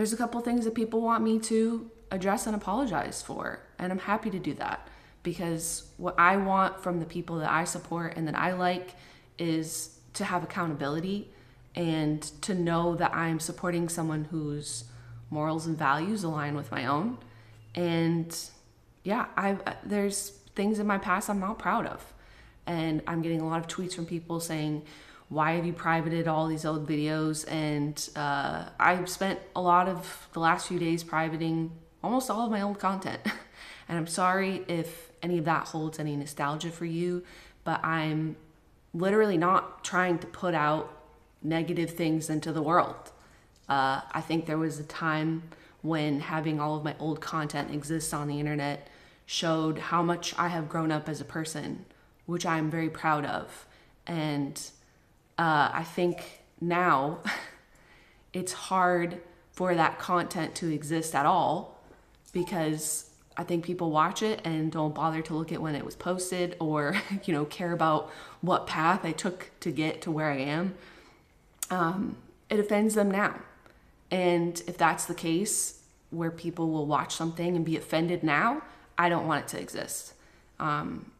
there's a couple things that people want me to address and apologize for, and I'm happy to do that because what I want from the people that I support and that I like is to have accountability and to know that I'm supporting someone whose morals and values align with my own. And yeah, I there's things in my past I'm not proud of. And I'm getting a lot of tweets from people saying, why have you privated all these old videos? And uh, I've spent a lot of the last few days privating almost all of my old content. and I'm sorry if any of that holds any nostalgia for you, but I'm literally not trying to put out negative things into the world. Uh, I think there was a time when having all of my old content exist on the internet showed how much I have grown up as a person, which I am very proud of. And uh, I think now it's hard for that content to exist at all because I think people watch it and don't bother to look at when it was posted or, you know, care about what path I took to get to where I am. Um, it offends them now. And if that's the case, where people will watch something and be offended now, I don't want it to exist. Um,